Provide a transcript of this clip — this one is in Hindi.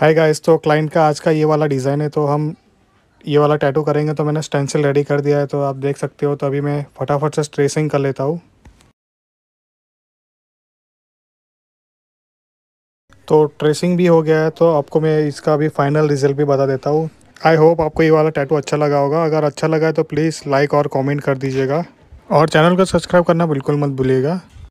हाय गाइस तो क्लाइंट का आज का ये वाला डिज़ाइन है तो हम ये वाला टैटू करेंगे तो मैंने स्टेंसिल रेडी कर दिया है तो आप देख सकते हो तो अभी मैं फटाफट से ट्रेसिंग कर लेता हूँ तो ट्रेसिंग भी हो गया है तो आपको मैं इसका अभी फाइनल रिजल्ट भी बता देता हूँ आई होप आपको ये वाला टैटू अच्छा लगा होगा अगर अच्छा लगा है तो प्लीज़ लाइक और कॉमेंट कर दीजिएगा और चैनल को सब्सक्राइब करना बिल्कुल मत भूलिएगा